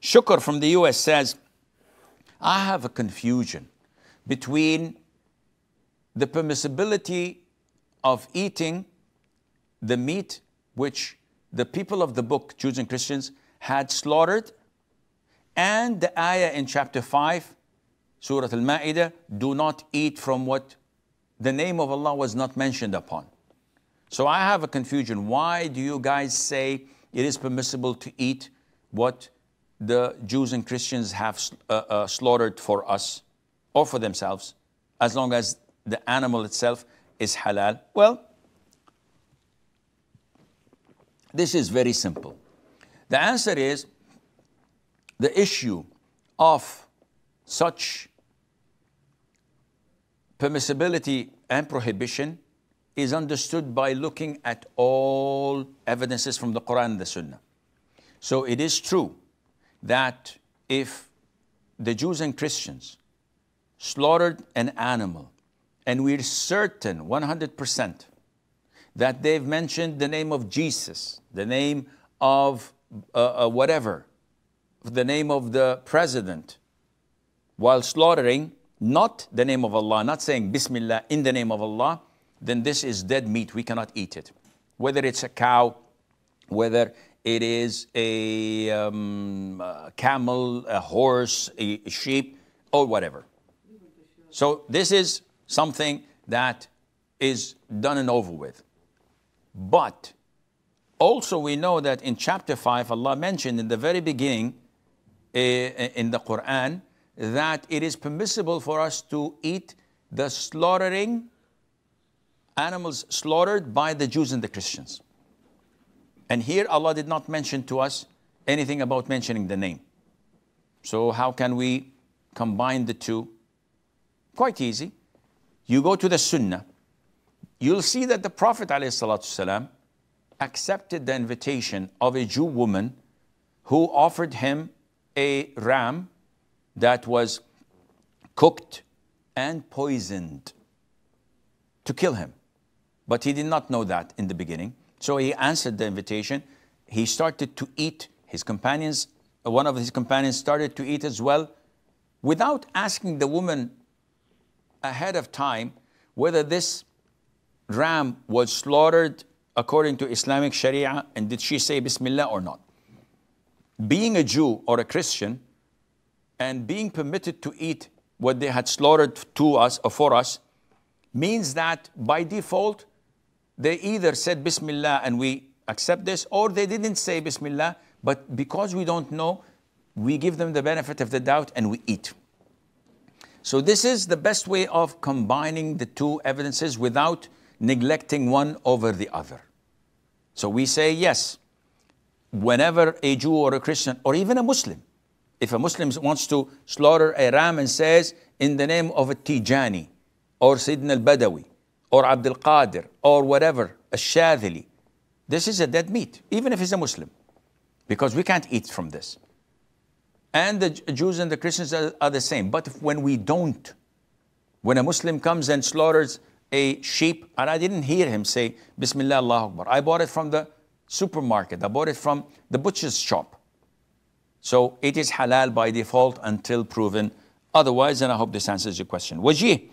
Shukr from the US says, I have a confusion between the permissibility of eating the meat which the people of the book, Jews and Christians, had slaughtered, and the ayah in chapter 5, Surah Al Ma'idah, do not eat from what the name of Allah was not mentioned upon. So I have a confusion. Why do you guys say it is permissible to eat what the Jews and Christians have uh, uh, slaughtered for us or for themselves, as long as the animal itself is halal? Well, this is very simple. The answer is the issue of such permissibility and prohibition is understood by looking at all evidences from the Quran and the Sunnah. So it is true that if the Jews and Christians slaughtered an animal, and we're certain 100% that they've mentioned the name of Jesus, the name of uh, uh, whatever, the name of the president, while slaughtering, not the name of Allah, not saying Bismillah in the name of Allah, then this is dead meat. We cannot eat it. Whether it's a cow, whether it is a, um, a camel, a horse, a sheep, or whatever. So this is something that is done and over with. But also we know that in chapter 5, Allah mentioned in the very beginning uh, in the Quran that it is permissible for us to eat the slaughtering animals slaughtered by the Jews and the Christians. And here Allah did not mention to us anything about mentioning the name. So how can we combine the two? Quite easy. You go to the Sunnah. You'll see that the Prophet ﷺ accepted the invitation of a Jew woman who offered him a ram that was cooked and poisoned to kill him. But he did not know that in the beginning. So he answered the invitation. He started to eat. His companions, one of his companions started to eat as well without asking the woman ahead of time whether this ram was slaughtered according to Islamic Sharia and did she say Bismillah or not. Being a Jew or a Christian and being permitted to eat what they had slaughtered to us or for us means that by default they either said Bismillah and we accept this, or they didn't say Bismillah, but because we don't know, we give them the benefit of the doubt and we eat. So this is the best way of combining the two evidences without neglecting one over the other. So we say, yes, whenever a Jew or a Christian or even a Muslim, if a Muslim wants to slaughter a ram and says, in the name of a Tijani or Sayyidina al-Badawi, or Abdul Qadir or whatever, a shadhili this is a dead meat, even if he's a Muslim, because we can't eat from this. And the Jews and the Christians are, are the same. But when we don't, when a Muslim comes and slaughters a sheep, and I didn't hear him say, Bismillah, Allah Akbar. I bought it from the supermarket, I bought it from the butcher's shop. So it is halal by default until proven otherwise, and I hope this answers your question. Wajih.